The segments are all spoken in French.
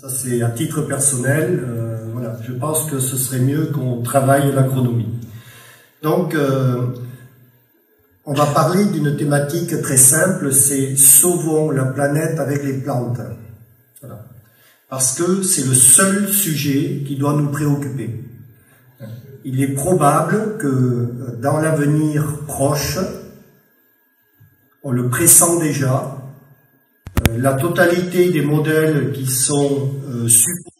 Ça, c'est à titre personnel. Euh, voilà, je pense que ce serait mieux qu'on travaille l'agronomie. Donc, euh, on va parler d'une thématique très simple, c'est sauvons la planète avec les plantes. Voilà. Parce que c'est le seul sujet qui doit nous préoccuper. Il est probable que euh, dans l'avenir proche, on le pressent déjà, euh, la totalité des modèles qui sont supportés euh,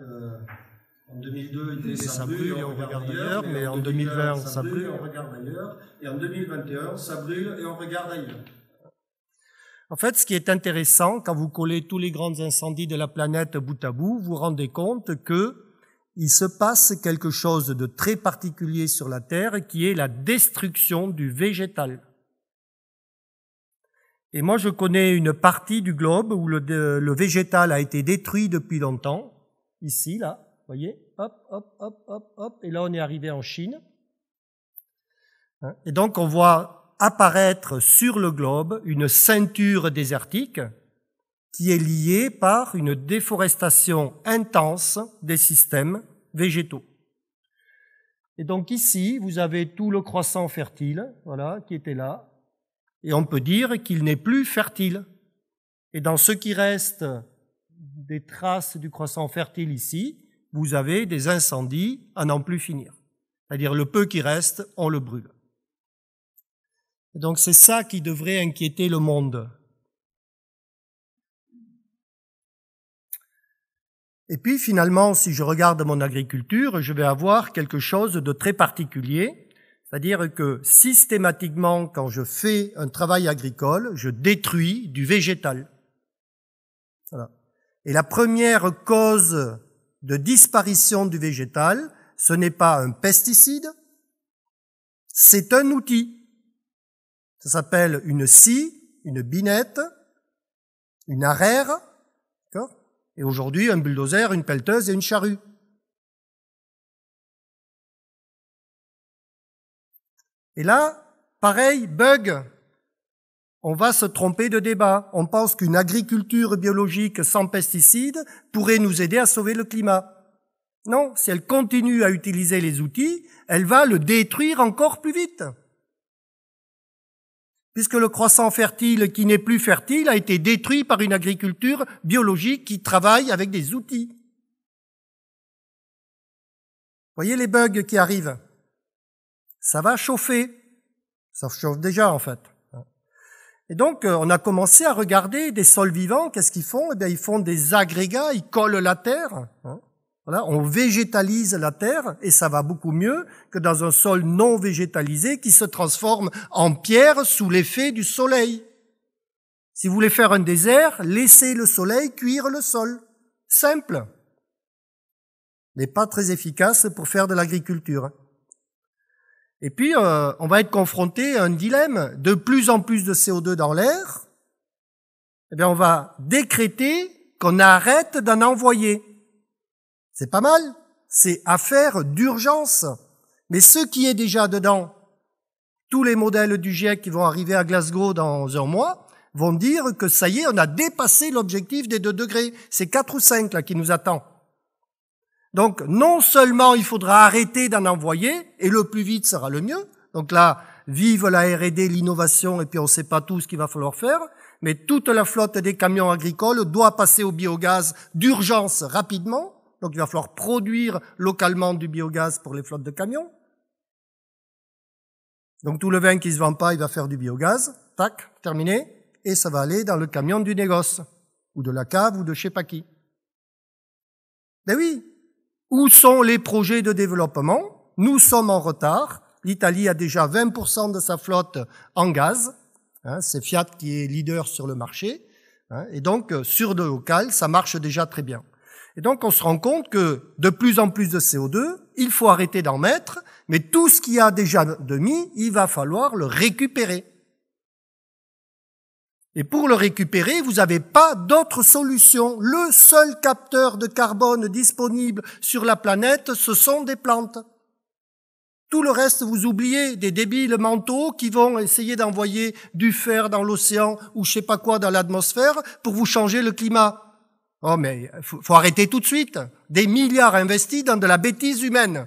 Euh, en 2002, il ça brûle et on regarde ailleurs, mais en 2020, ça brûle et on regarde ailleurs, et en 2021, ça brûle et on regarde ailleurs. En fait, ce qui est intéressant, quand vous collez tous les grands incendies de la planète bout à bout, vous vous rendez compte que il se passe quelque chose de très particulier sur la Terre qui est la destruction du végétal. Et moi, je connais une partie du globe où le euh, végétal a été détruit depuis longtemps, ici, là, vous voyez, hop, hop, hop, hop, hop, et là on est arrivé en Chine. Hein, et donc on voit apparaître sur le globe une ceinture désertique qui est liée par une déforestation intense des systèmes végétaux. Et donc ici, vous avez tout le croissant fertile, voilà, qui était là, et on peut dire qu'il n'est plus fertile. Et dans ce qui reste des traces du croissant fertile ici, vous avez des incendies à n'en plus finir. C'est-à-dire le peu qui reste, on le brûle. Donc c'est ça qui devrait inquiéter le monde. Et puis finalement, si je regarde mon agriculture, je vais avoir quelque chose de très particulier, c'est-à-dire que systématiquement, quand je fais un travail agricole, je détruis du végétal. Et la première cause de disparition du végétal, ce n'est pas un pesticide, c'est un outil. Ça s'appelle une scie, une binette, une arère, et aujourd'hui un bulldozer, une pelleteuse et une charrue. Et là, pareil, bug, on va se tromper de débat. On pense qu'une agriculture biologique sans pesticides pourrait nous aider à sauver le climat. Non, si elle continue à utiliser les outils, elle va le détruire encore plus vite. Puisque le croissant fertile qui n'est plus fertile a été détruit par une agriculture biologique qui travaille avec des outils. Voyez les bugs qui arrivent. Ça va chauffer. Ça chauffe déjà en fait. Et donc, euh, on a commencé à regarder des sols vivants. Qu'est-ce qu'ils font Eh bien, ils font des agrégats, ils collent la terre. Hein. Voilà, on végétalise la terre et ça va beaucoup mieux que dans un sol non végétalisé qui se transforme en pierre sous l'effet du soleil. Si vous voulez faire un désert, laissez le soleil cuire le sol. Simple. Mais pas très efficace pour faire de l'agriculture. Hein. Et puis, euh, on va être confronté à un dilemme. De plus en plus de CO2 dans l'air, eh bien, on va décréter qu'on arrête d'en envoyer. C'est pas mal. C'est affaire d'urgence. Mais ce qui est déjà dedans, tous les modèles du GIEC qui vont arriver à Glasgow dans un mois, vont dire que ça y est, on a dépassé l'objectif des deux degrés. C'est quatre ou cinq là qui nous attend. Donc non seulement il faudra arrêter d'en envoyer, et le plus vite sera le mieux, donc là, vive la RD, l'innovation, et puis on ne sait pas tout ce qu'il va falloir faire, mais toute la flotte des camions agricoles doit passer au biogaz d'urgence rapidement, donc il va falloir produire localement du biogaz pour les flottes de camions. Donc tout le vin qui se vend pas, il va faire du biogaz, tac, terminé, et ça va aller dans le camion du négoce, ou de la cave, ou de je sais pas qui. Ben oui, où sont les projets de développement Nous sommes en retard. L'Italie a déjà 20% de sa flotte en gaz. Hein, c'est Fiat qui est leader sur le marché. Hein, et donc, euh, sur le local, ça marche déjà très bien. Et donc, on se rend compte que de plus en plus de CO2, il faut arrêter d'en mettre, mais tout ce qu'il y a déjà de mis, il va falloir le récupérer. Et pour le récupérer, vous n'avez pas d'autre solution. Le seul capteur de carbone disponible sur la planète, ce sont des plantes. Tout le reste, vous oubliez des débiles mentaux qui vont essayer d'envoyer du fer dans l'océan ou je sais pas quoi dans l'atmosphère pour vous changer le climat. Oh mais faut, faut arrêter tout de suite. Des milliards investis dans de la bêtise humaine.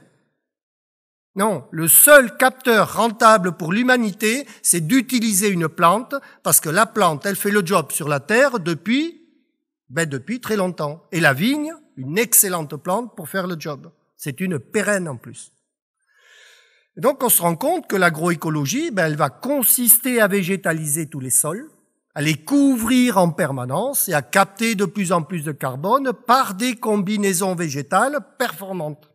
Non, le seul capteur rentable pour l'humanité, c'est d'utiliser une plante, parce que la plante, elle fait le job sur la terre depuis, ben depuis très longtemps. Et la vigne, une excellente plante pour faire le job. C'est une pérenne en plus. donc on se rend compte que l'agroécologie, ben, elle va consister à végétaliser tous les sols, à les couvrir en permanence et à capter de plus en plus de carbone par des combinaisons végétales performantes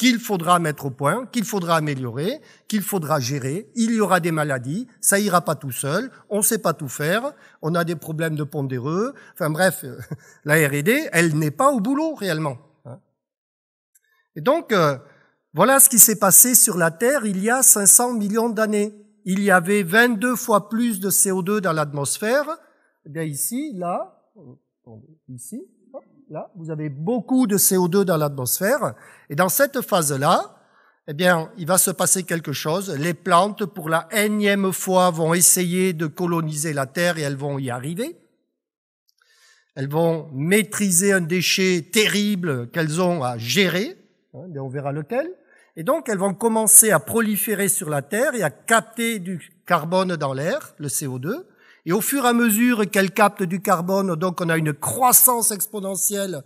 qu'il faudra mettre au point, qu'il faudra améliorer, qu'il faudra gérer. Il y aura des maladies, ça ira pas tout seul, on ne sait pas tout faire, on a des problèmes de pondéreux. Enfin bref, la R&D, elle n'est pas au boulot réellement. Hein. Et donc euh, voilà ce qui s'est passé sur la Terre il y a 500 millions d'années. Il y avait 22 fois plus de CO2 dans l'atmosphère. Eh ici, là, euh, ici, là, vous avez beaucoup de CO2 dans l'atmosphère, et dans cette phase-là, eh bien, il va se passer quelque chose. Les plantes, pour la énième fois, vont essayer de coloniser la Terre et elles vont y arriver. Elles vont maîtriser un déchet terrible qu'elles ont à gérer, hein, on verra lequel. Et donc, elles vont commencer à proliférer sur la Terre et à capter du carbone dans l'air, le CO2. Et au fur et à mesure qu'elle capte du carbone, donc on a une croissance exponentielle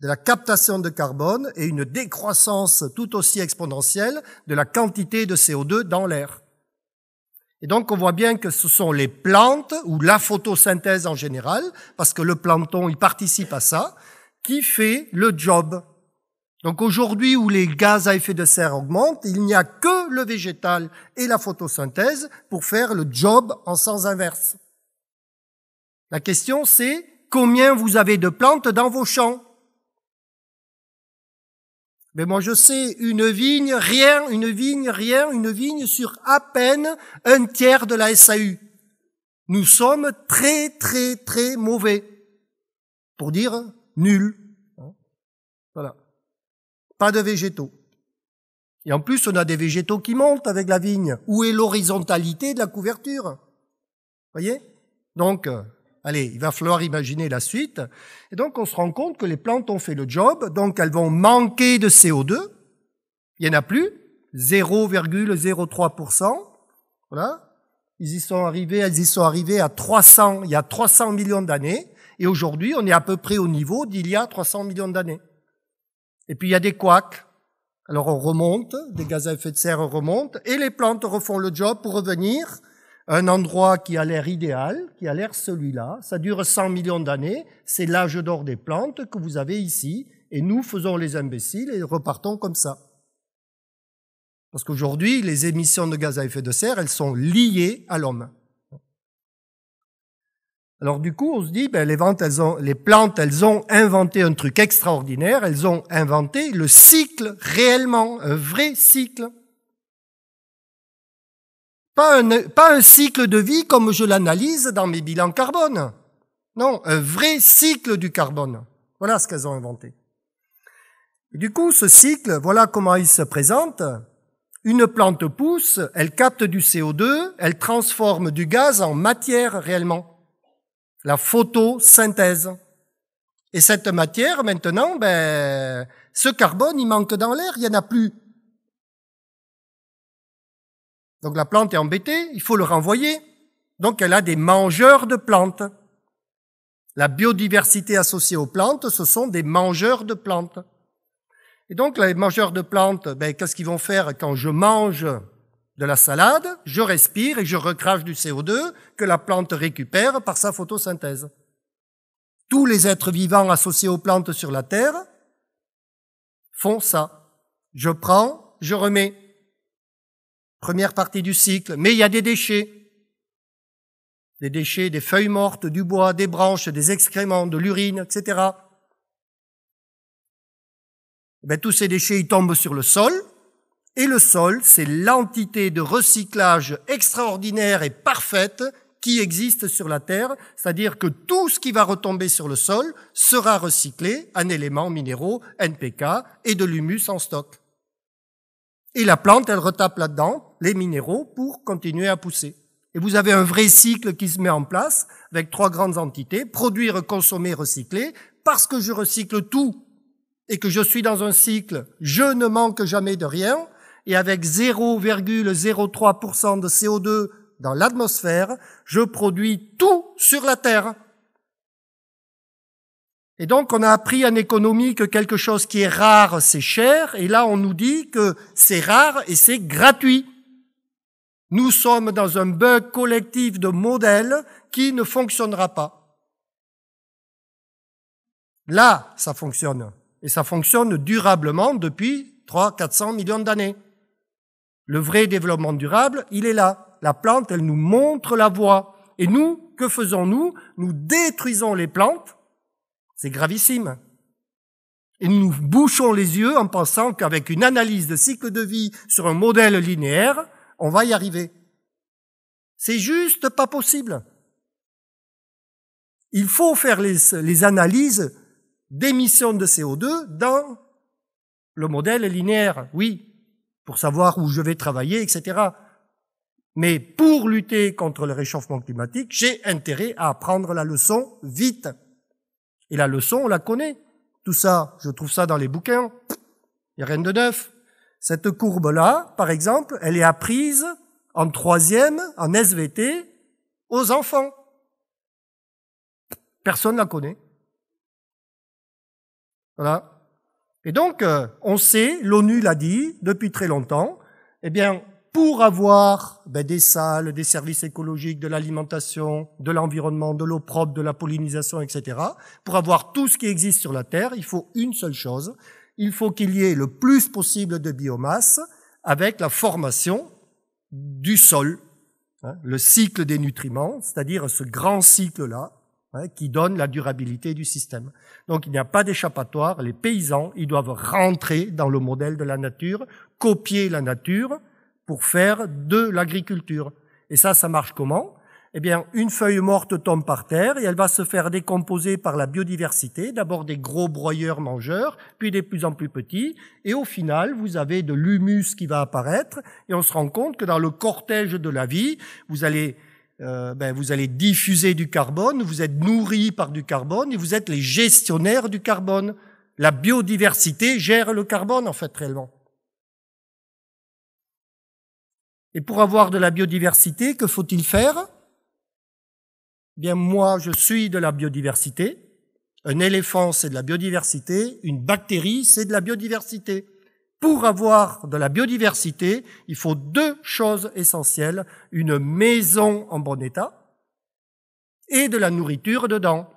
de la captation de carbone et une décroissance tout aussi exponentielle de la quantité de CO2 dans l'air. Et donc on voit bien que ce sont les plantes, ou la photosynthèse en général, parce que le plancton, il participe à ça, qui fait le job donc aujourd'hui où les gaz à effet de serre augmentent, il n'y a que le végétal et la photosynthèse pour faire le job en sens inverse. La question c'est combien vous avez de plantes dans vos champs mais moi je sais, une vigne, rien, une vigne, rien, une vigne sur à peine un tiers de la SAU. Nous sommes très très très mauvais. Pour dire nul pas de végétaux. Et en plus, on a des végétaux qui montent avec la vigne. Où est l'horizontalité de la couverture Voyez Donc, euh, allez, il va falloir imaginer la suite. Et donc, on se rend compte que les plantes ont fait le job, donc elles vont manquer de CO2. Il n'y en a plus. 0,03%. Voilà. Ils y sont arrivés, elles y sont arrivées à 300, il y a 300 millions d'années. Et aujourd'hui, on est à peu près au niveau d'il y a 300 millions d'années. Et puis il y a des couacs. Alors on remonte, des gaz à effet de serre remontent, et les plantes refont le job pour revenir à un endroit qui a l'air idéal, qui a l'air celui-là. Ça dure 100 millions d'années, c'est l'âge d'or des plantes que vous avez ici, et nous faisons les imbéciles et repartons comme ça. Parce qu'aujourd'hui, les émissions de gaz à effet de serre, elles sont liées à l'homme. Alors du coup, on se dit, ben, les, elles les plantes, elles ont inventé un truc extraordinaire, elles ont inventé le cycle réellement, un vrai cycle. Pas un, pas un cycle de vie comme je l'analyse dans mes bilans carbone. Non, un vrai cycle du carbone. Voilà ce qu'elles ont inventé. du coup, ce cycle, voilà comment il se présente. Une plante pousse, elle capte du CO2, elle transforme du gaz en matière réellement la photosynthèse. Et cette matière, maintenant, ben, ce carbone, il manque dans l'air, il n'y en a plus. Donc la plante est embêtée, il faut le renvoyer. Donc elle a des mangeurs de plantes. La biodiversité associée aux plantes, ce sont des mangeurs de plantes. Et donc les mangeurs de plantes, ben, qu'est-ce qu'ils vont faire quand je mange de la salade, je respire et je recrache du CO2 que la plante récupère par sa photosynthèse. Tous les êtres vivants associés aux plantes sur la Terre font ça. Je prends, je remets. Première partie du cycle. Mais il y a des déchets. Des déchets, des feuilles mortes, du bois, des branches, des excréments, de l'urine, etc. Eh ben tous ces déchets, ils tombent sur le sol, et le sol, c'est l'entité de recyclage extraordinaire et parfaite qui existe sur la Terre, c'est-à-dire que tout ce qui va retomber sur le sol sera recyclé en éléments minéraux, NPK et de l'humus en stock. Et la plante, elle retape là-dedans les minéraux pour continuer à pousser. Et vous avez un vrai cycle qui se met en place avec trois grandes entités, produire, consommer, recycler, parce que je recycle tout et que je suis dans un cycle, je ne manque jamais de rien, et avec 0,03% de CO2 dans l'atmosphère, je produis tout sur la Terre. Et donc on a appris en économie que quelque chose qui est rare, c'est cher, et là on nous dit que c'est rare et c'est gratuit. Nous sommes dans un bug collectif de modèles qui ne fonctionnera pas. Là, ça fonctionne. Et ça fonctionne durablement depuis 300-400 millions d'années. Le vrai développement durable, il est là. La plante, elle nous montre la voie. Et nous, que faisons-nous Nous détruisons les plantes. C'est gravissime. Et nous bouchons les yeux en pensant qu'avec une analyse de cycle de vie sur un modèle linéaire, on va y arriver. C'est juste pas possible. Il faut faire les, les analyses d'émissions de CO2 dans le modèle linéaire, oui, pour savoir où je vais travailler, etc. Mais pour lutter contre le réchauffement climatique, j'ai intérêt à apprendre la leçon vite. Et la leçon, on la connaît. Tout ça, je trouve ça dans les bouquins. Il n'y a rien de neuf. Cette courbe-là, par exemple, elle est apprise en troisième, en SVT, aux enfants. Personne ne la connaît. Voilà. Et donc, euh, on sait, l'ONU l'a dit depuis très longtemps, eh bien, pour avoir ben, des salles, des services écologiques, de l'alimentation, de l'environnement, de l'eau propre, de la pollinisation, etc., pour avoir tout ce qui existe sur la Terre, il faut une seule chose, il faut qu'il y ait le plus possible de biomasse avec la formation du sol, hein, le cycle des nutriments, c'est-à-dire ce grand cycle-là, Hein, qui donne la durabilité du système. Donc il n'y a pas d'échappatoire. Les paysans, ils doivent rentrer dans le modèle de la nature, copier la nature pour faire de l'agriculture. Et ça, ça marche comment eh bien, une feuille morte tombe par terre et elle va se faire décomposer par la biodiversité, d'abord des gros broyeurs mangeurs, puis des plus en plus petits, et au final, vous avez de l'humus qui va apparaître, et on se rend compte que dans le cortège de la vie, vous allez euh, ben, vous allez diffuser du carbone, vous êtes nourris par du carbone et vous êtes les gestionnaires du carbone. La biodiversité gère le carbone, en fait, réellement. Et pour avoir de la biodiversité, que faut-il faire eh Bien, moi, je suis de la biodiversité. Un éléphant, c'est de la biodiversité. Une bactérie, c'est de la biodiversité pour avoir de la biodiversité, il faut deux choses essentielles, une maison en bon état et de la nourriture dedans.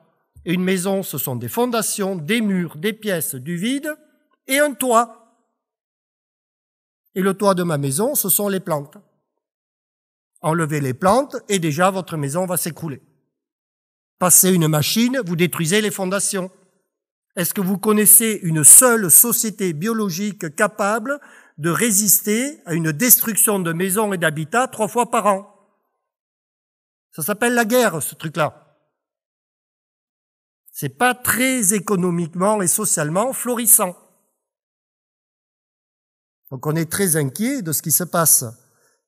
Et une maison, ce sont des fondations, des murs, des pièces, du vide et un toit. Et le toit de ma maison, ce sont les plantes. Enlevez les plantes et déjà votre maison va s'écrouler. Passez une machine, vous détruisez les fondations. Est-ce que vous connaissez une seule société biologique capable de résister à une destruction de maisons et d'habitats trois fois par an Ça s'appelle la guerre, ce truc-là. Ce n'est pas très économiquement et socialement florissant. Donc on est très inquiet de ce qui se passe.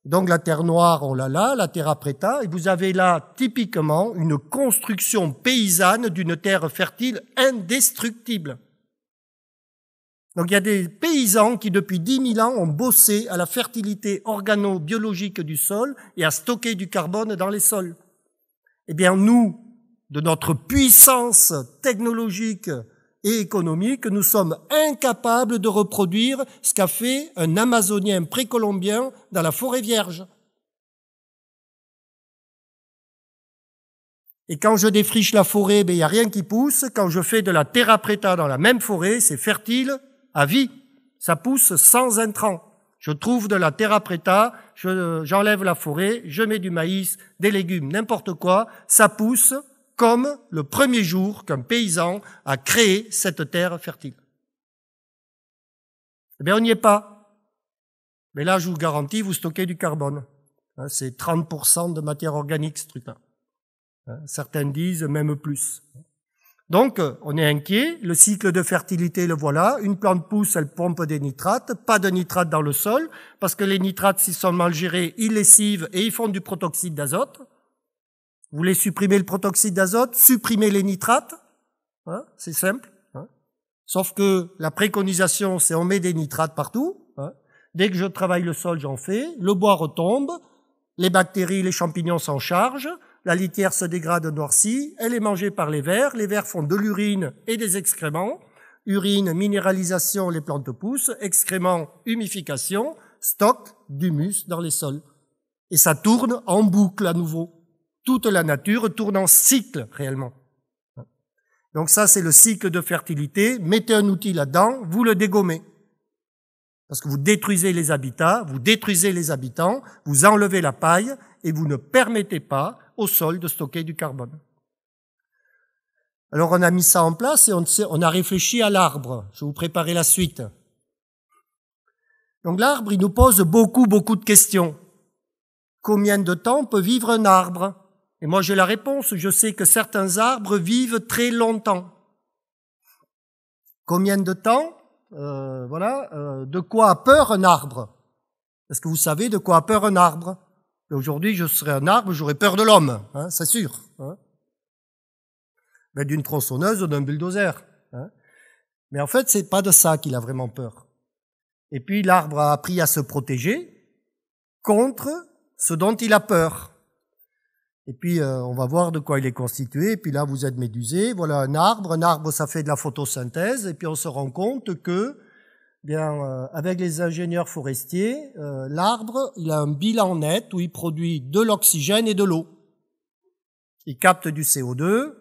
Donc la terre noire, on l'a là, la terre preta, et vous avez là typiquement une construction paysanne d'une terre fertile indestructible. Donc il y a des paysans qui depuis 10 000 ans ont bossé à la fertilité organo-biologique du sol et à stocker du carbone dans les sols. Eh bien nous, de notre puissance technologique, économique, nous sommes incapables de reproduire ce qu'a fait un Amazonien précolombien dans la forêt vierge. Et quand je défriche la forêt, ben, il n'y a rien qui pousse. Quand je fais de la terra preta dans la même forêt, c'est fertile à vie. Ça pousse sans intrants. Je trouve de la terra preta, euh, j'enlève la forêt, je mets du maïs, des légumes, n'importe quoi, ça pousse, comme le premier jour qu'un paysan a créé cette terre fertile. Eh bien, on n'y est pas. Mais là, je vous garantis, vous stockez du carbone. Hein, c'est 30% de matière organique, ce truc hein, Certains disent même plus. Donc, on est inquiet. Le cycle de fertilité, le voilà. Une plante pousse, elle pompe des nitrates. Pas de nitrates dans le sol, parce que les nitrates, s'ils sont mal gérés, ils lessivent et ils font du protoxyde d'azote. Vous voulez supprimer le protoxyde d'azote, supprimer les nitrates, hein, c'est simple. Hein. Sauf que la préconisation, c'est on met des nitrates partout. Hein. Dès que je travaille le sol, j'en fais. Le bois retombe, les bactéries, les champignons s'en chargent. La litière se dégrade noircie, elle est mangée par les vers. Les vers font de l'urine et des excréments. Urine, minéralisation, les plantes poussent. Excréments, humification, stock d'humus dans les sols. Et ça tourne en boucle à nouveau toute la nature tourne en cycle réellement. Donc ça, c'est le cycle de fertilité. Mettez un outil là-dedans, vous le dégommez. Parce que vous détruisez les habitats, vous détruisez les habitants, vous enlevez la paille et vous ne permettez pas au sol de stocker du carbone. Alors on a mis ça en place et on, a réfléchi à l'arbre. Je vais vous préparer la suite. Donc l'arbre, il nous pose beaucoup, beaucoup de questions. Combien de temps peut vivre un arbre et moi j'ai la réponse, je sais que certains arbres vivent très longtemps. Combien de temps euh, Voilà, euh, de quoi a peur un arbre Est-ce que vous savez de quoi a peur un arbre Aujourd'hui je serais un arbre, j'aurais peur de l'homme, hein, c'est sûr. Hein Mais d'une tronçonneuse ou d'un bulldozer. Hein. Mais en fait c'est pas de ça qu'il a vraiment peur. Et puis l'arbre a appris à se protéger contre ce dont il a peur. Et puis, euh, on va voir de quoi il est constitué. Et puis là, vous êtes médusé. Voilà un arbre. Un arbre, ça fait de la photosynthèse. Et puis, on se rend compte que, bien, euh, avec les ingénieurs forestiers, euh, l'arbre, il a un bilan net où il produit de l'oxygène et de l'eau. Il capte du CO2,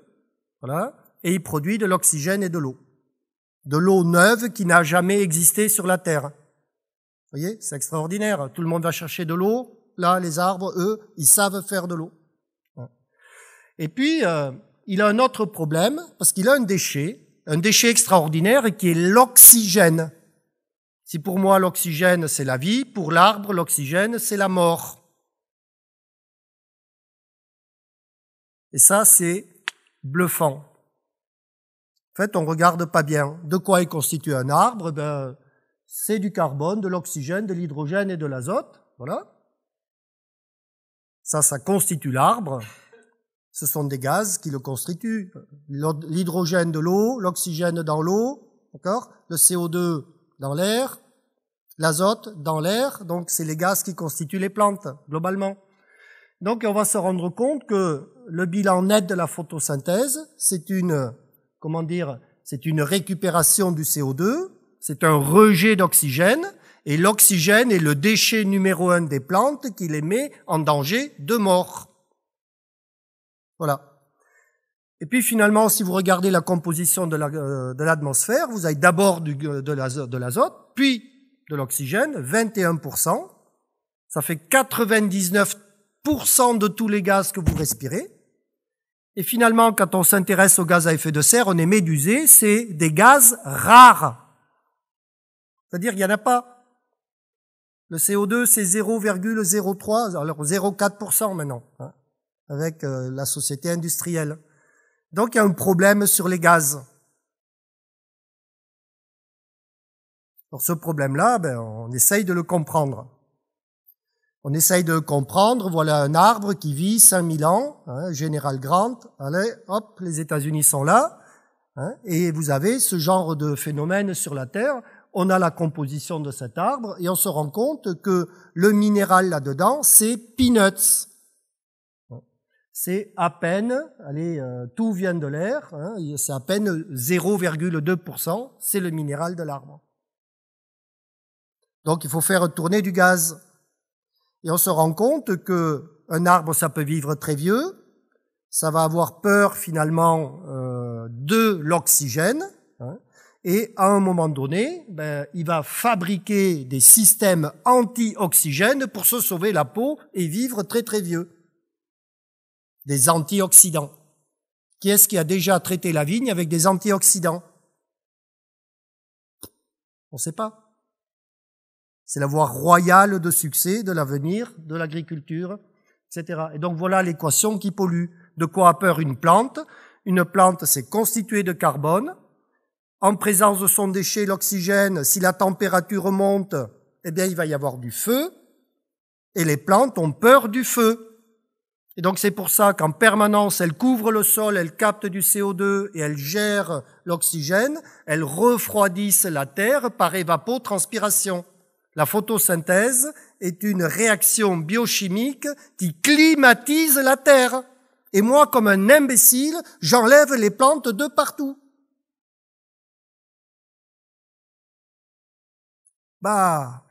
voilà, et il produit de l'oxygène et de l'eau. De l'eau neuve qui n'a jamais existé sur la Terre. Vous voyez, c'est extraordinaire. Tout le monde va chercher de l'eau. Là, les arbres, eux, ils savent faire de l'eau. Et puis, euh, il a un autre problème, parce qu'il a un déchet, un déchet extraordinaire qui est l'oxygène. Si pour moi l'oxygène c'est la vie, pour l'arbre l'oxygène c'est la mort. Et ça c'est bluffant. En fait, on regarde pas bien. De quoi est constitué un arbre ben, C'est du carbone, de l'oxygène, de l'hydrogène et de l'azote. Voilà. Ça, ça constitue l'arbre ce sont des gaz qui le constituent. L'hydrogène de l'eau, l'oxygène dans l'eau, d'accord Le CO2 dans l'air, l'azote dans l'air, donc c'est les gaz qui constituent les plantes, globalement. Donc on va se rendre compte que le bilan net de la photosynthèse, c'est une, comment dire, c'est une récupération du CO2, c'est un rejet d'oxygène, et l'oxygène est le déchet numéro un des plantes qui les met en danger de mort. Voilà. Et puis finalement, si vous regardez la composition de euh, l'atmosphère, vous avez d'abord euh, de l'azote, puis de l'oxygène, 21%. Ça fait 99% de tous les gaz que vous respirez. Et finalement, quand on s'intéresse aux gaz à effet de serre, on est médusé, c'est des gaz rares. C'est-à-dire qu'il n'y en a pas. Le CO2, c'est 0,03, alors 0,4% maintenant. Hein avec euh, la société industrielle. Donc il y a un problème sur les gaz. Pour ce problème-là, ben, on essaye de le comprendre. On essaye de comprendre, voilà un arbre qui vit 5000 ans, hein, Général Grant, allez, hop, les États-Unis sont là, hein, et vous avez ce genre de phénomène sur la Terre, on a la composition de cet arbre, et on se rend compte que le minéral là-dedans, c'est peanuts, c'est à peine, allez, euh, tout vient de l'air, hein, c'est à peine 0,2%, c'est le minéral de l'arbre. Donc il faut faire tourner du gaz. Et on se rend compte que un arbre, ça peut vivre très vieux, ça va avoir peur finalement euh, de l'oxygène, hein, et à un moment donné, ben, il va fabriquer des systèmes anti-oxygène pour se sauver la peau et vivre très très vieux des antioxydants. Qui est-ce qui a déjà traité la vigne avec des antioxydants On ne sait pas. C'est la voie royale de succès de l'avenir de l'agriculture, etc. Et donc voilà l'équation qui pollue. De quoi a peur une plante Une plante, c'est constituée de carbone. En présence de son déchet, l'oxygène, si la température monte, eh bien, il va y avoir du feu. Et les plantes ont peur du feu. Et donc c'est pour ça qu'en permanence, elles couvrent le sol, elles captent du CO2 et elles gèrent l'oxygène, Elles refroidissent la Terre par évapotranspiration. La photosynthèse est une réaction biochimique qui climatise la Terre. Et moi, comme un imbécile, j'enlève les plantes de partout. Bah,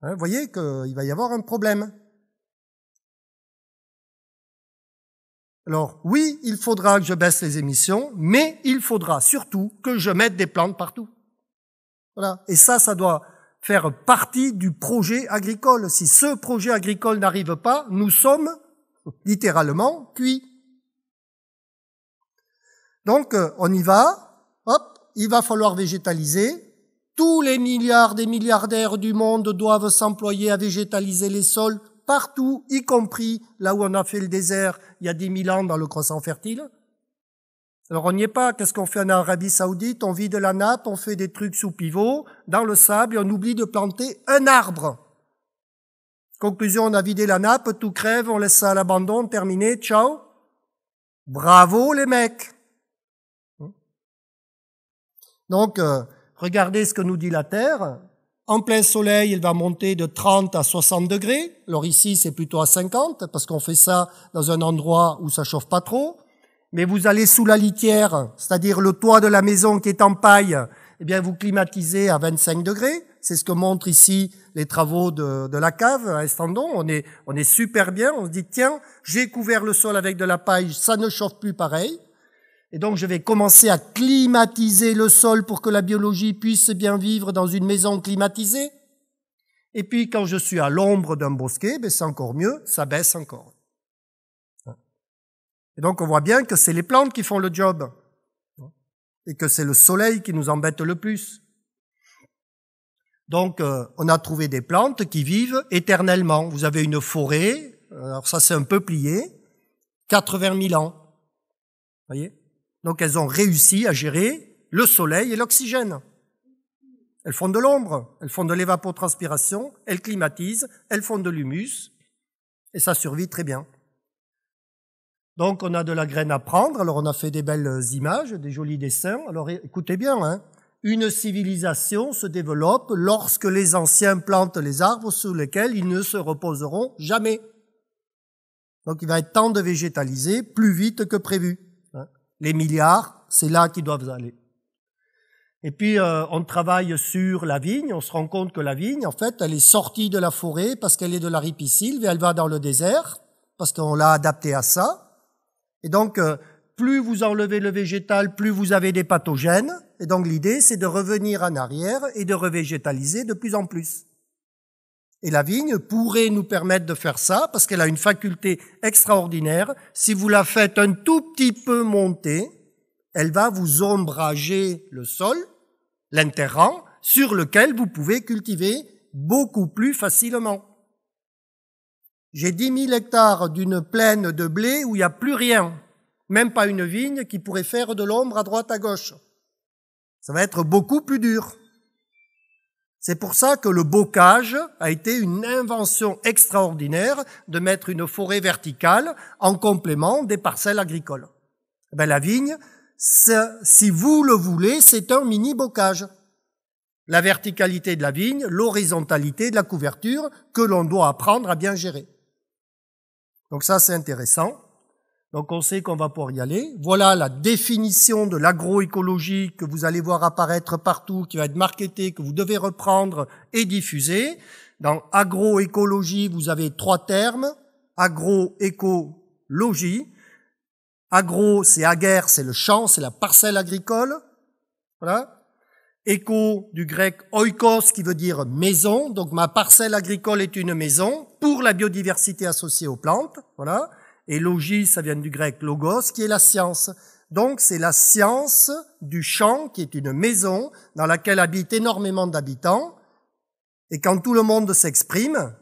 hein, vous voyez qu'il va y avoir un problème. Alors oui, il faudra que je baisse les émissions, mais il faudra surtout que je mette des plantes partout. Voilà. Et ça, ça doit faire partie du projet agricole. Si ce projet agricole n'arrive pas, nous sommes littéralement cuits. Donc, euh, on y va. Hop, il va falloir végétaliser. Tous les milliards des milliardaires du monde doivent s'employer à végétaliser les sols partout, y compris là où on a fait le désert il y a 10 000 ans dans le croissant fertile. Alors on n'y est pas, qu'est-ce qu'on fait en Arabie Saoudite On vide la nappe, on fait des trucs sous pivot, dans le sable, et on oublie de planter un arbre. Conclusion, on a vidé la nappe, tout crève, on laisse ça à l'abandon, terminé, ciao. Bravo les mecs hein? Donc, euh, regardez ce que nous dit la Terre, en plein soleil, il va monter de 30 à 60 degrés. Alors ici, c'est plutôt à 50 parce qu'on fait ça dans un endroit où ça chauffe pas trop. Mais vous allez sous la litière, c'est-à-dire le toit de la maison qui est en paille, eh bien vous climatisez à 25 degrés. C'est ce que montrent ici les travaux de, la cave à Estendon. On est, on est super bien. On se dit, tiens, j'ai couvert le sol avec de la paille, ça ne chauffe plus pareil. Et donc je vais commencer à climatiser le sol pour que la biologie puisse bien vivre dans une maison climatisée. Et puis quand je suis à l'ombre d'un bosquet, ben, c'est encore mieux, ça baisse encore. Et donc on voit bien que c'est les plantes qui font le job et que c'est le soleil qui nous embête le plus. Donc euh, on a trouvé des plantes qui vivent éternellement. Vous avez une forêt, alors ça c'est un peuplier, 80 000 ans. Vous Voyez donc elles ont réussi à gérer le soleil et l'oxygène. Elles font de l'ombre, elles font de l'évapotranspiration, elles climatisent, elles font de l'humus, et ça survit très bien. Donc on a de la graine à prendre, alors on a fait des belles images, des jolis dessins. Alors écoutez bien, hein. une civilisation se développe lorsque les anciens plantent les arbres sous lesquels ils ne se reposeront jamais. Donc il va être temps de végétaliser plus vite que prévu les milliards, c'est là qu'ils doivent aller. Et puis euh, on travaille sur la vigne, on se rend compte que la vigne, en fait, elle est sortie de la forêt parce qu'elle est de la ripisylve et elle va dans le désert parce qu'on l'a adaptée à ça. Et donc, euh, plus vous enlevez le végétal, plus vous avez des pathogènes. Et donc l'idée, c'est de revenir en arrière et de revégétaliser de plus en plus. Et la vigne pourrait nous permettre de faire ça parce qu'elle a une faculté extraordinaire. Si vous la faites un tout petit peu monter, elle va vous ombrager le sol, l'interran, sur lequel vous pouvez cultiver beaucoup plus facilement. J'ai 10 000 hectares d'une plaine de blé où il n'y a plus rien, même pas une vigne qui pourrait faire de l'ombre à droite à gauche. Ça va être beaucoup plus dur. C'est pour ça que le bocage a été une invention extraordinaire de mettre une forêt verticale en complément des parcelles agricoles. Eh ben, la vigne, si vous le voulez, c'est un mini bocage. La verticalité de la vigne, l'horizontalité de la couverture que l'on doit apprendre à bien gérer. Donc ça, c'est intéressant. Donc on sait qu'on va pouvoir y aller. Voilà la définition de l'agroécologie que vous allez voir apparaître partout, qui va être marketée, que vous devez reprendre et diffuser. Dans agroécologie, vous avez trois termes. Agroécologie. Agro, c'est aguerre, c'est le champ, c'est la parcelle agricole. Voilà. Éco du grec oikos qui veut dire maison. Donc ma parcelle agricole est une maison pour la biodiversité associée aux plantes. Voilà. Et logis, ça vient du grec logos, qui est la science. Donc c'est la science du champ, qui est une maison dans laquelle habitent énormément d'habitants. Et quand tout le monde s'exprime,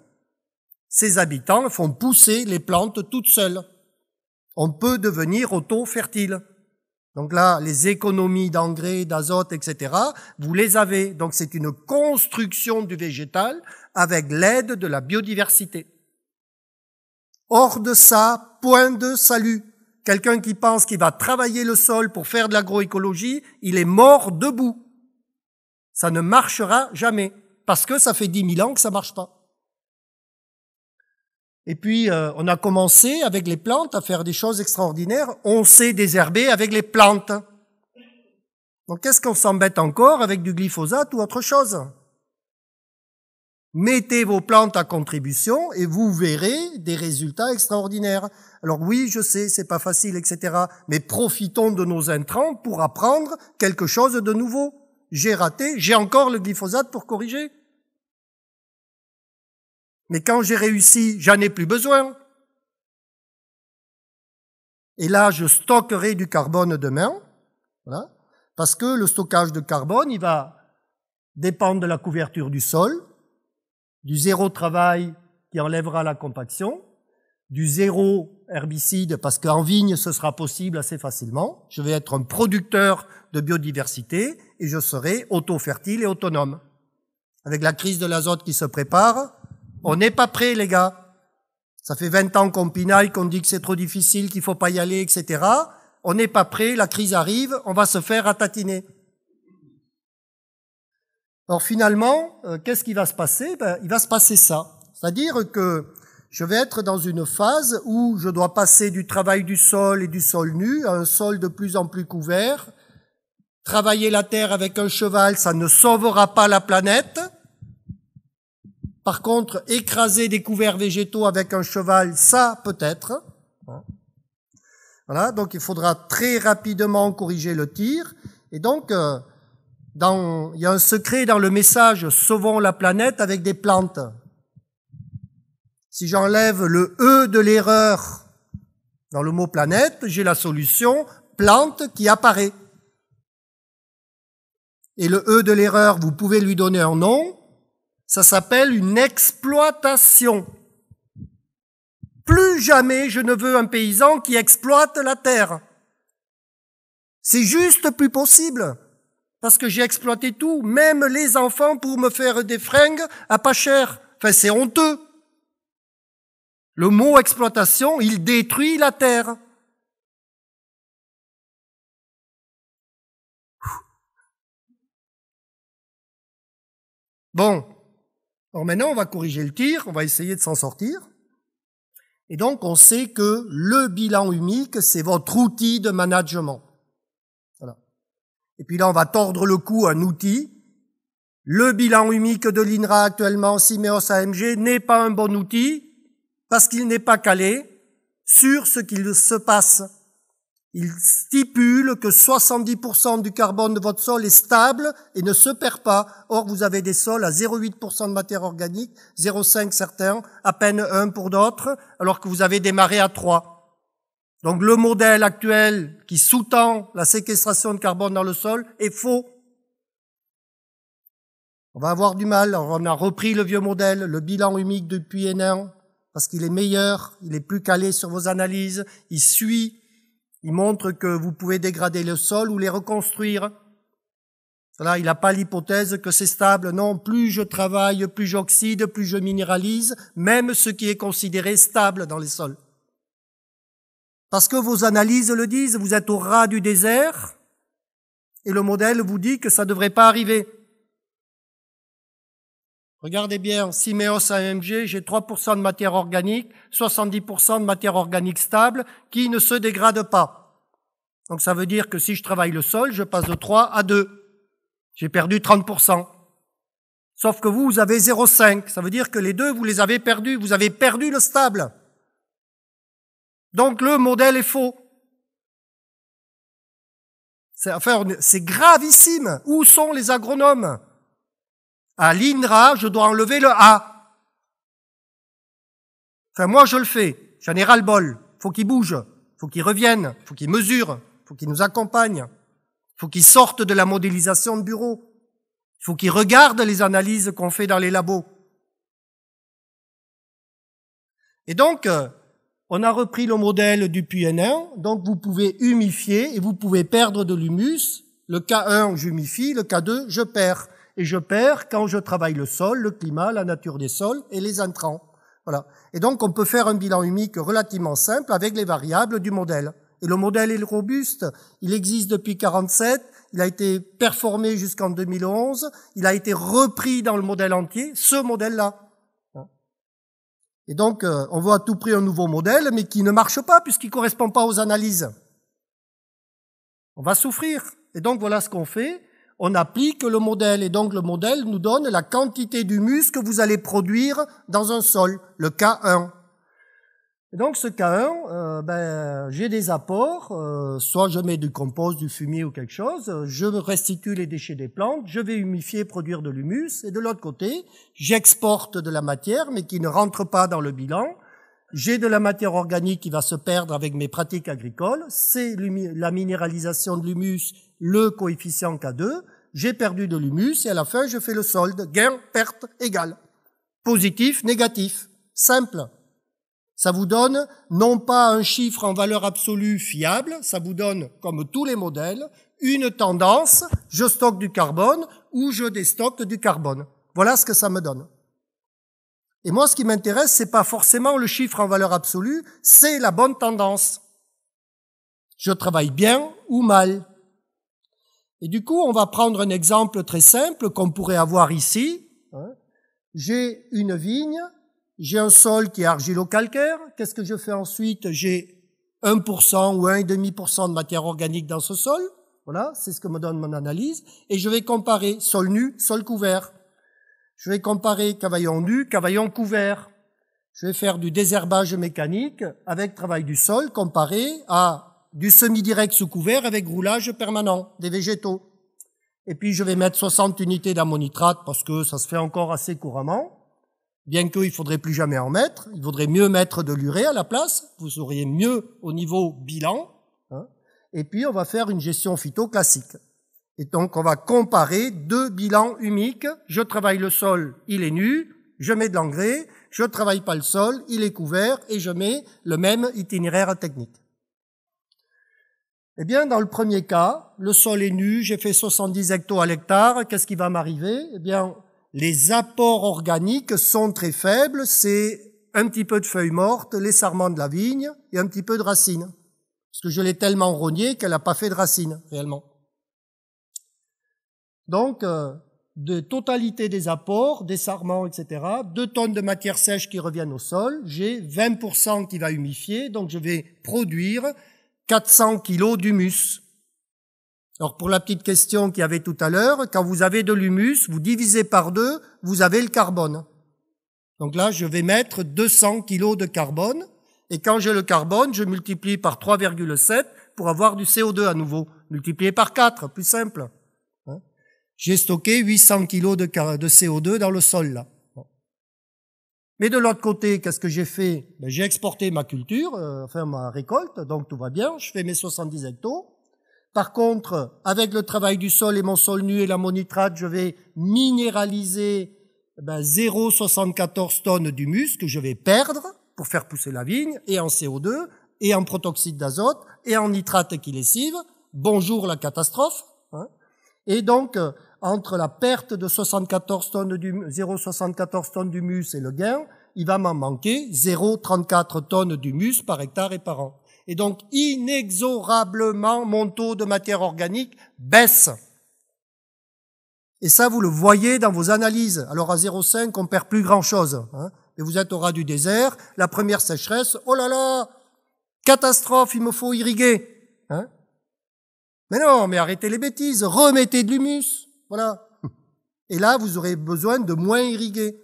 ces habitants font pousser les plantes toutes seules. On peut devenir auto-fertile. Donc là, les économies d'engrais, d'azote, etc., vous les avez. Donc c'est une construction du végétal avec l'aide de la biodiversité. Hors de ça, point de salut. Quelqu'un qui pense qu'il va travailler le sol pour faire de l'agroécologie, il est mort debout. Ça ne marchera jamais, parce que ça fait dix mille ans que ça marche pas. Et puis, euh, on a commencé avec les plantes à faire des choses extraordinaires. On s'est désherbé avec les plantes. Donc, qu'est-ce qu'on s'embête encore avec du glyphosate ou autre chose Mettez vos plantes à contribution et vous verrez des résultats extraordinaires. Alors oui, je sais, c'est pas facile, etc. Mais profitons de nos intrants pour apprendre quelque chose de nouveau. J'ai raté, j'ai encore le glyphosate pour corriger. Mais quand j'ai réussi, j'en ai plus besoin. Et là, je stockerai du carbone demain. Voilà. Parce que le stockage de carbone, il va dépendre de la couverture du sol, du zéro travail qui enlèvera la compaction, du zéro herbicide parce qu'en vigne ce sera possible assez facilement. Je vais être un producteur de biodiversité et je serai auto-fertile et autonome. Avec la crise de l'azote qui se prépare, on n'est pas prêt les gars. Ça fait 20 ans qu'on pinaille, qu'on dit que c'est trop difficile, qu'il faut pas y aller, etc. On n'est pas prêt, la crise arrive, on va se faire ratatiner. Alors finalement, euh, qu'est-ce qui va se passer ben, Il va se passer ça. C'est-à-dire que je vais être dans une phase où je dois passer du travail du sol et du sol nu à un sol de plus en plus couvert. Travailler la terre avec un cheval, ça ne sauvera pas la planète. Par contre, écraser des couverts végétaux avec un cheval, ça peut-être. Hein. Voilà, donc il faudra très rapidement corriger le tir. Et donc, euh, il y a un secret dans le message Sauvons la planète avec des plantes. Si j'enlève le E de l'erreur dans le mot planète, j'ai la solution plante qui apparaît. Et le E de l'erreur, vous pouvez lui donner un nom, ça s'appelle une exploitation. Plus jamais je ne veux un paysan qui exploite la terre. C'est juste plus possible parce que j'ai exploité tout, même les enfants, pour me faire des fringues à pas cher. Enfin, c'est honteux. Le mot exploitation, il détruit la terre. Bon. Alors maintenant, on va corriger le tir, on va essayer de s'en sortir. Et donc, on sait que le bilan humique, c'est votre outil de management. Et puis là, on va tordre le cou à un outil. Le bilan humique de l'INRA actuellement, Simeos AMG, n'est pas un bon outil parce qu'il n'est pas calé sur ce qu'il se passe. Il stipule que 70% du carbone de votre sol est stable et ne se perd pas. Or, vous avez des sols à 0,8% de matière organique, 0,5 certains, à peine 1 pour d'autres, alors que vous avez démarré à 3. Donc le modèle actuel qui sous-tend la séquestration de carbone dans le sol est faux. On va avoir du mal, on a repris le vieux modèle, le bilan humide depuis un parce qu'il est meilleur, il est plus calé sur vos analyses, il suit, il montre que vous pouvez dégrader le sol ou les reconstruire. Voilà, il n'a pas l'hypothèse que c'est stable. Non, plus je travaille, plus j'oxyde, plus je minéralise, même ce qui est considéré stable dans les sols. Parce que vos analyses le disent, vous êtes au ras du désert, et le modèle vous dit que ça ne devrait pas arriver. Regardez bien, à AMG, j'ai 3% de matière organique, 70% de matière organique stable qui ne se dégrade pas. Donc ça veut dire que si je travaille le sol, je passe de 3 à 2. J'ai perdu 30%. Sauf que vous, vous avez 0,5. Ça veut dire que les deux, vous les avez perdus. Vous avez perdu le stable. Donc le modèle est faux. C'est gravissime. Où sont les agronomes À l'INRA, je dois enlever le A. Enfin, moi, je le fais. J'en ai ras-le-bol. Faut qu'ils bougent. Faut qu'ils reviennent. Faut qu'ils mesurent. Faut qu'ils nous accompagnent. Faut qu'ils sortent de la modélisation de bureau. Faut qu'ils regardent les analyses qu'on fait dans les labos. Et donc, euh, on a repris le modèle du pn 1 donc vous pouvez humifier et vous pouvez perdre de l'humus. Le K1, j'humifie, le K2, je perds. Et je perds quand je travaille le sol, le climat, la nature des sols et les intrants. Voilà. Et donc on peut faire un bilan humique relativement simple avec les variables du modèle. Et le modèle est robuste, il existe depuis 47, il a été performé jusqu'en 2011, il a été repris dans le modèle entier, ce modèle-là. Et donc, euh, on voit à tout prix un nouveau modèle, mais qui ne marche pas puisqu'il ne correspond pas aux analyses. On va souffrir. Et donc, voilà ce qu'on fait. On applique le modèle. Et donc, le modèle nous donne la quantité d'humus que vous allez produire dans un sol, le K1 donc ce K1, euh, ben, j'ai des apports, euh, soit je mets du compost, du fumier ou quelque chose, euh, je restitue les déchets des plantes, je vais humifier, produire de l'humus, et de l'autre côté, j'exporte de la matière, mais qui ne rentre pas dans le bilan. J'ai de la matière organique qui va se perdre avec mes pratiques agricoles, c'est la minéralisation de l'humus, le coefficient K2, j'ai perdu de l'humus, et à la fin, je fais le solde, gain, perte, égal. Positif, négatif, simple. Ça vous donne non pas un chiffre en valeur absolue fiable, ça vous donne, comme tous les modèles, une tendance, je stocke du carbone ou je déstocke du carbone. Voilà ce que ça me donne. Et moi, ce qui m'intéresse, n'est pas forcément le chiffre en valeur absolue, c'est la bonne tendance. Je travaille bien ou mal. Et du coup, on va prendre un exemple très simple qu'on pourrait avoir ici. Hein. J'ai une vigne j'ai un sol qui est argilo-calcaire. Qu'est-ce que je fais ensuite J'ai 1% ou 1,5% de matière organique dans ce sol. Voilà, c'est ce que me donne mon analyse. Et je vais comparer sol nu, sol couvert. Je vais comparer cavaillon nu, cavaillon couvert. Je vais faire du désherbage mécanique avec travail du sol comparé à du semi-direct sous couvert avec roulage permanent des végétaux. Et puis je vais mettre 60 unités d'ammonitrate parce que ça se fait encore assez couramment bien il faudrait plus jamais en mettre, il vaudrait mieux mettre de l'urée à la place, vous auriez mieux au niveau bilan, hein. et puis on va faire une gestion phyto classique. Et donc on va comparer deux bilans humiques, je travaille le sol, il est nu, je mets de l'engrais, je travaille pas le sol, il est couvert, et je mets le même itinéraire technique. Eh bien, dans le premier cas, le sol est nu, j'ai fait 70 hectos à l'hectare, qu'est-ce qui va m'arriver Eh bien, les apports organiques sont très faibles, c'est un petit peu de feuilles mortes, les sarments de la vigne et un petit peu de racines. Parce que je l'ai tellement rognée qu'elle n'a pas fait de racines, réellement. Donc, euh, de totalité des apports, des sarments, etc., deux tonnes de matière sèche qui reviennent au sol, j'ai 20% qui va humifier, donc je vais produire 400 kilos d'humus. Alors pour la petite question qu'il y avait tout à l'heure, quand vous avez de l'humus, vous divisez par deux, vous avez le carbone. Donc là, je vais mettre 200 kilos de carbone, et quand j'ai le carbone, je multiplie par 3,7 pour avoir du CO2 à nouveau, multiplié par 4, plus simple. Hein? J'ai stocké 800 kilos de CO2 dans le sol là. Mais de l'autre côté, qu'est-ce que j'ai fait ben, J'ai exporté ma culture, euh, enfin ma récolte, donc tout va bien. Je fais mes 70 hectares. Par contre, avec le travail du sol et mon sol nu et l'ammonitrate, je vais minéraliser eh ben, 0,74 tonnes d'humus que je vais perdre pour faire pousser la vigne, et en CO2, et en protoxyde d'azote, et en nitrate qui lessive. Bonjour la catastrophe. Hein. Et donc, euh, entre la perte de 0,74 tonnes du 0,74 tonnes d'humus et le gain, il va m'en manquer 0,34 tonnes d'humus par hectare et par an. Et donc, inexorablement, mon taux de matière organique baisse. Et ça, vous le voyez dans vos analyses. Alors, à 0,5, on perd plus grand-chose. Hein. Et vous êtes au ras du désert, la première sécheresse, oh là là, catastrophe, il me faut irriguer. Hein mais non, mais arrêtez les bêtises, remettez de l'humus. Voilà. Et là, vous aurez besoin de moins irriguer.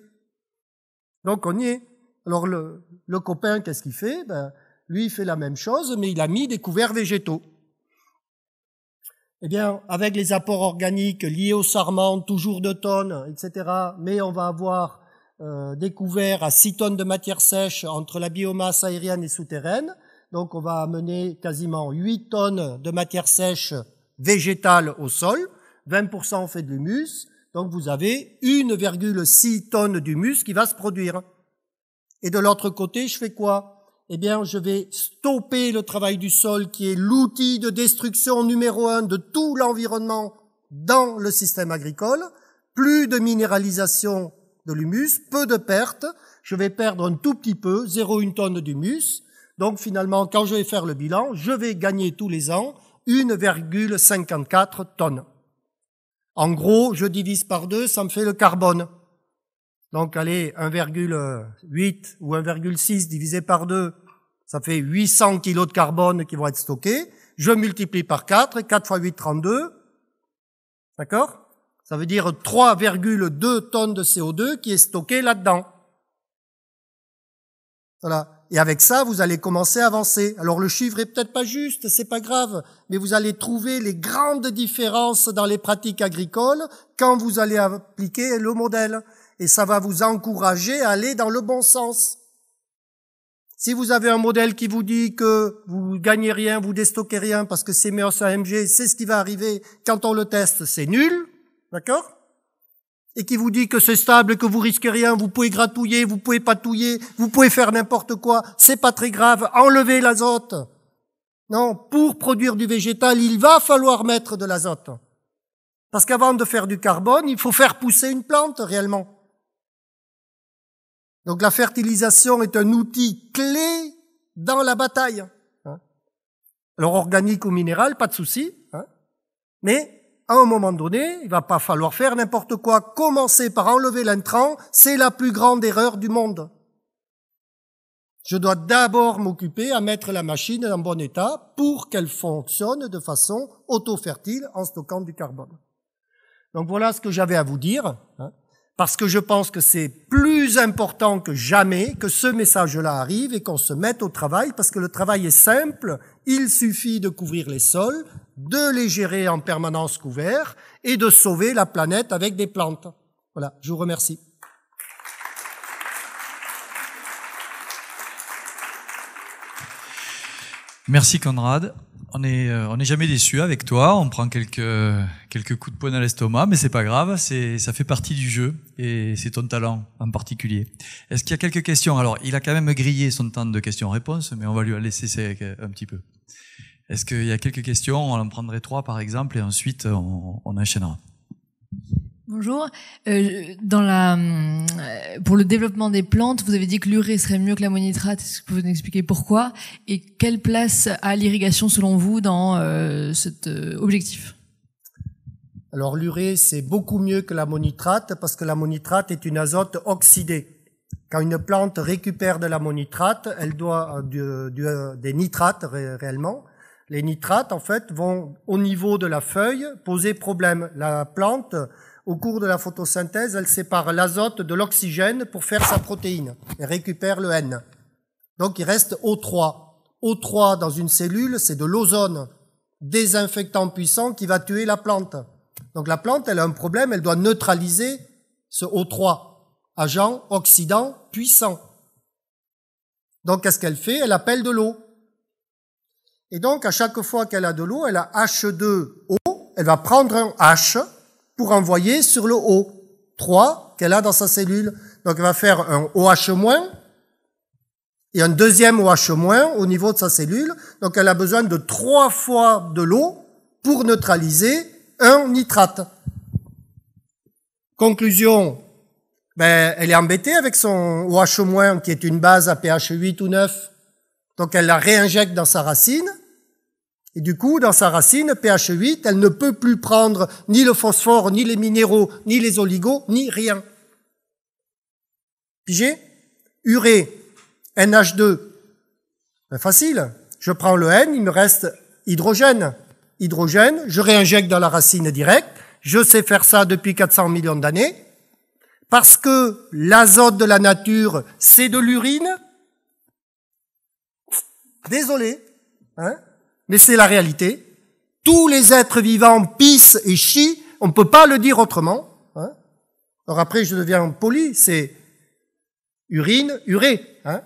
Donc, on y est. Alors, le, le copain, qu'est-ce qu'il fait ben, lui, fait la même chose, mais il a mis des couverts végétaux. Eh bien, avec les apports organiques liés aux sarments, toujours de tonnes, etc., mais on va avoir euh, des couverts à 6 tonnes de matière sèche entre la biomasse aérienne et souterraine. Donc, on va amener quasiment 8 tonnes de matière sèche végétale au sol. 20% fait de l'humus. Donc, vous avez 1,6 tonnes d'humus qui va se produire. Et de l'autre côté, je fais quoi eh bien, je vais stopper le travail du sol qui est l'outil de destruction numéro un de tout l'environnement dans le système agricole. Plus de minéralisation de l'humus, peu de pertes. Je vais perdre un tout petit peu, 0,1 tonne d'humus. Donc finalement, quand je vais faire le bilan, je vais gagner tous les ans 1,54 tonnes. En gros, je divise par deux, ça me fait le carbone. Donc allez, 1,8 ou 1,6 divisé par 2, ça fait 800 kilos de carbone qui vont être stockés. Je multiplie par 4, 4 fois 8, 32. D'accord Ça veut dire 3,2 tonnes de CO2 qui est stockée là-dedans. Voilà. Et avec ça, vous allez commencer à avancer. Alors le chiffre est peut-être pas juste, c'est pas grave, mais vous allez trouver les grandes différences dans les pratiques agricoles quand vous allez appliquer le modèle et ça va vous encourager à aller dans le bon sens. Si vous avez un modèle qui vous dit que vous gagnez rien, vous déstockez rien parce que c'est sur AMG, c'est ce qui va arriver quand on le teste, c'est nul, d'accord Et qui vous dit que c'est stable, que vous risquez rien, vous pouvez gratouiller, vous pouvez patouiller, vous pouvez faire n'importe quoi, c'est pas très grave, enlevez l'azote. Non, pour produire du végétal, il va falloir mettre de l'azote. Parce qu'avant de faire du carbone, il faut faire pousser une plante réellement. Donc la fertilisation est un outil clé dans la bataille. Hein. Alors organique ou minéral, pas de souci. Hein. Mais à un moment donné, il va pas falloir faire n'importe quoi. Commencer par enlever l'intrant, c'est la plus grande erreur du monde. Je dois d'abord m'occuper à mettre la machine en bon état pour qu'elle fonctionne de façon auto-fertile en stockant du carbone. Donc voilà ce que j'avais à vous dire parce que je pense que c'est plus important que jamais que ce message-là arrive et qu'on se mette au travail, parce que le travail est simple, il suffit de couvrir les sols, de les gérer en permanence couverts et de sauver la planète avec des plantes. Voilà, je vous remercie. Merci Conrad on n'est euh, on est jamais déçu avec toi. On prend quelques quelques coups de poing à l'estomac, mais c'est pas grave. C'est ça fait partie du jeu et c'est ton talent en particulier. Est-ce qu'il y a quelques questions Alors, il a quand même grillé son temps de questions-réponses, mais on va lui laisser laisser euh, un petit peu. Est-ce qu'il y a quelques questions On en prendrait trois par exemple et ensuite on, on enchaînera. Bonjour. Euh, dans la, euh, pour le développement des plantes, vous avez dit que l'urée serait mieux que l'ammonitrate. Est-ce que vous pouvez nous expliquer pourquoi et quelle place a l'irrigation selon vous dans euh, cet objectif Alors l'urée, c'est beaucoup mieux que l'ammonitrate parce que l'ammonitrate est une azote oxydée. Quand une plante récupère de l'ammonitrate, elle doit des nitrates réellement les nitrates, en fait, vont au niveau de la feuille poser problème. La plante au cours de la photosynthèse, elle sépare l'azote de l'oxygène pour faire sa protéine Elle récupère le N. Donc il reste O3. O3 dans une cellule, c'est de l'ozone, désinfectant puissant qui va tuer la plante. Donc la plante, elle a un problème, elle doit neutraliser ce O3, agent oxydant puissant. Donc qu'est-ce qu'elle fait Elle appelle de l'eau. Et donc à chaque fois qu'elle a de l'eau, elle a H2O, elle va prendre un H pour envoyer sur le O. 3 qu'elle a dans sa cellule. Donc elle va faire un OH- et un deuxième OH- au niveau de sa cellule. Donc elle a besoin de trois fois de l'eau pour neutraliser un nitrate. Conclusion, ben, elle est embêtée avec son OH- qui est une base à pH 8 ou 9. Donc elle la réinjecte dans sa racine et du coup, dans sa racine, pH 8, elle ne peut plus prendre ni le phosphore, ni les minéraux, ni les oligos, ni rien. Pigé Urée, NH2. Ben, facile. Je prends le N, il me reste hydrogène. Hydrogène, je réinjecte dans la racine directe. Je sais faire ça depuis 400 millions d'années. Parce que l'azote de la nature, c'est de l'urine. Désolé. Hein mais c'est la réalité. Tous les êtres vivants pissent et chient, on ne peut pas le dire autrement. Hein. Alors après, je deviens poli, c'est urine, urée. Hein.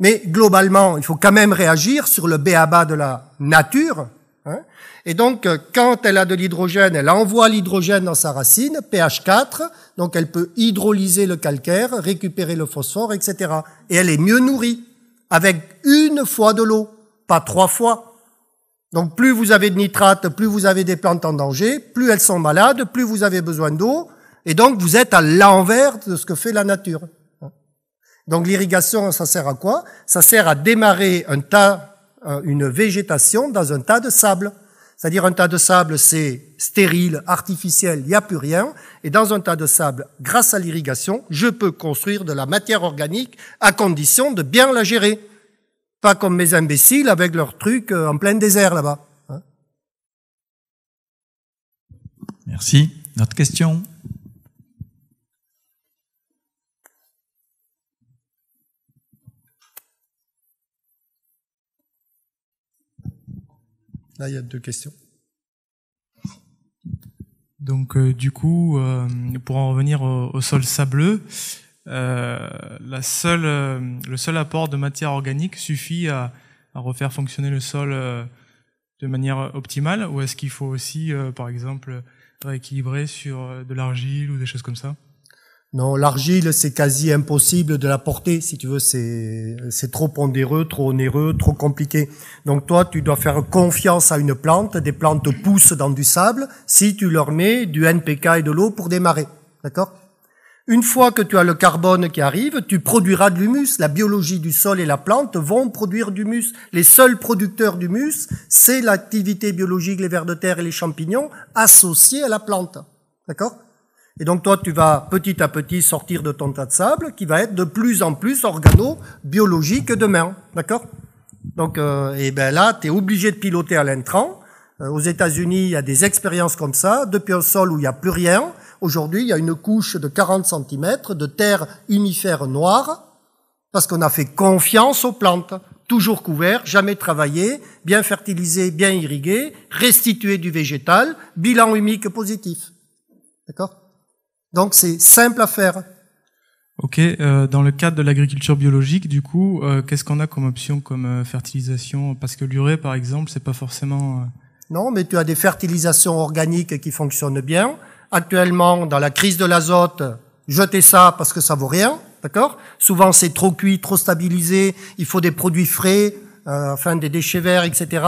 Mais globalement, il faut quand même réagir sur le béaba de la nature. Hein. Et donc, quand elle a de l'hydrogène, elle envoie l'hydrogène dans sa racine, pH 4, donc elle peut hydrolyser le calcaire, récupérer le phosphore, etc. Et elle est mieux nourrie, avec une fois de l'eau, pas trois fois. Donc plus vous avez de nitrates, plus vous avez des plantes en danger, plus elles sont malades, plus vous avez besoin d'eau, et donc vous êtes à l'envers de ce que fait la nature. Donc l'irrigation, ça sert à quoi Ça sert à démarrer un tas, euh, une végétation dans un tas de sable. C'est-à-dire un tas de sable, c'est stérile, artificiel, il n'y a plus rien. Et dans un tas de sable, grâce à l'irrigation, je peux construire de la matière organique à condition de bien la gérer. Pas comme mes imbéciles avec leurs trucs euh, en plein désert là-bas. Hein. Merci. Notre question Là, il y a deux questions. Donc, euh, du coup, euh, pour en revenir au sol sableux, euh, la seule, euh, le seul apport de matière organique suffit à, refaire fonctionner le sol euh, de manière optimale ou est-ce qu'il faut aussi, par exemple, rééquilibrer sur de l'argile ou des choses comme ça Non, l'argile, c'est quasi impossible de la porter, si tu veux, c'est trop pondéreux, trop onéreux, trop compliqué. Donc toi, tu dois faire confiance à une plante, des plantes poussent dans du sable, si tu leur mets du NPK et de l'eau pour démarrer, d'accord une fois que tu as le carbone qui arrive, tu produiras de l'humus. La biologie du sol et la plante vont produire de l'humus. Les seuls producteurs d'humus, c'est l'activité biologique, les vers de terre et les champignons associés à la plante. D'accord Et donc toi, tu vas petit à petit sortir de ton tas de sable qui va être de plus en plus organo-biologique demain. D'accord Donc, euh, et ben là, tu es obligé de piloter à l'intrant. Euh, aux États-Unis, il y a des expériences comme ça, depuis un sol où il n'y a plus rien Aujourd'hui, il y a une couche de 40 cm de terre humifère noire, parce qu'on a fait confiance aux plantes. Toujours couvert, jamais travaillé, bien fertilisé, bien irrigué, restitué du végétal, bilan humique positif. D'accord Donc c'est simple à faire. Ok, euh, dans le cadre de l'agriculture biologique, du coup, euh, qu'est-ce qu'on a comme option comme euh, fertilisation Parce que l'urée, par exemple, c'est pas forcément. Non, mais tu as des fertilisations organiques qui fonctionnent bien actuellement dans la crise de l'azote, jetez ça parce que ça vaut rien, d'accord Souvent c'est trop cuit, trop stabilisé, il faut des produits frais, euh, enfin des déchets verts, etc.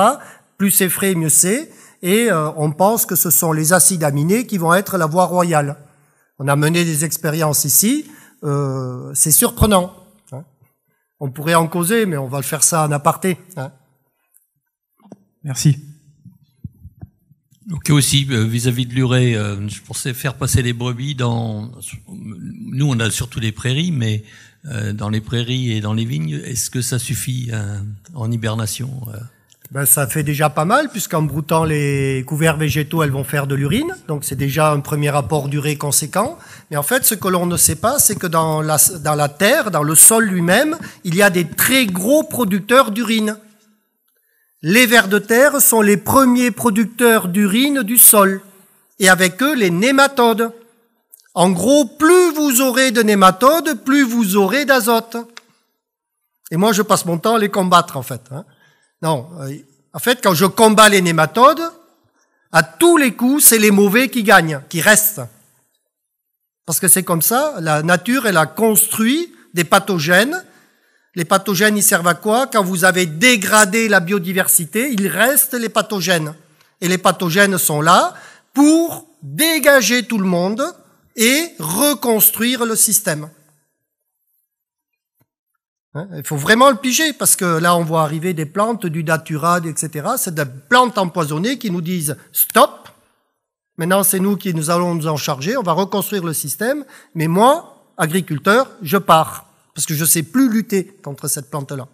Plus c'est frais, mieux c'est. Et euh, on pense que ce sont les acides aminés qui vont être la voie royale. On a mené des expériences ici, euh, c'est surprenant. Hein. on pourrait en causer, mais on va le faire ça en aparté. Hein. Merci. Ok, aussi, euh, vis-à-vis de l'urée, euh, je pensais faire passer les brebis dans... Nous, on a surtout les prairies, mais euh, dans les prairies et dans les vignes, est-ce que ça suffit en hibernation ben, ça fait déjà pas mal, puisqu'en broutant les couverts végétaux, elles vont faire de l'urine. Donc c'est déjà un premier apport d'urée conséquent. Mais en fait, ce que l'on ne sait pas, c'est que dans la, dans la terre, dans le sol lui-même, il y a des très gros producteurs d'urine. Les vers de terre sont les premiers producteurs d'urine du sol, et avec eux les nématodes. En gros, plus vous aurez de nématodes, plus vous aurez d'azote. Et moi, je passe mon temps à les combattre, en fait. Hein. Non, euh, en fait, quand je combats les nématodes, à tous les coups, c'est les mauvais qui gagnent, qui restent. Parce que c'est comme ça, la nature, elle a construit des pathogènes les pathogènes, ils servent à quoi Quand vous avez dégradé la biodiversité, il reste les pathogènes. Et les pathogènes sont là pour dégager tout le monde et reconstruire le système. Hein, il faut vraiment le piger parce que là, on voit arriver des plantes, du datura, etc. C'est des plantes empoisonnées qui nous disent stop. Maintenant, c'est nous qui nous allons nous en charger. On va reconstruire le système. Mais moi, agriculteur, je pars parce que je ne sais plus lutter contre cette plante-là.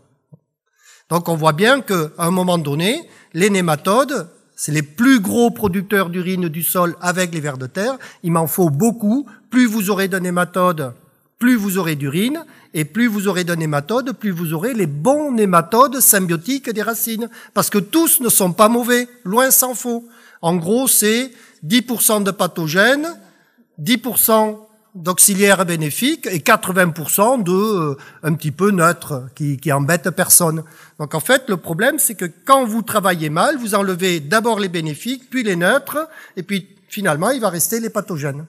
Donc on voit bien qu'à un moment donné, les nématodes, c'est les plus gros producteurs d'urine du sol avec les vers de terre. Il m'en faut beaucoup. Plus vous aurez de nématodes, plus vous aurez d'urine, et plus vous aurez de nématodes, plus vous aurez les bons nématodes symbiotiques des racines. Parce que tous ne sont pas mauvais, loin s'en faut. En gros, c'est 10% de pathogènes, 10% d'auxiliaires bénéfiques et 80% de euh, un petit peu neutre, qui, qui embête personne. Donc en fait, le problème, c'est que quand vous travaillez mal, vous enlevez d'abord les bénéfiques, puis les neutres, et puis finalement, il va rester les pathogènes.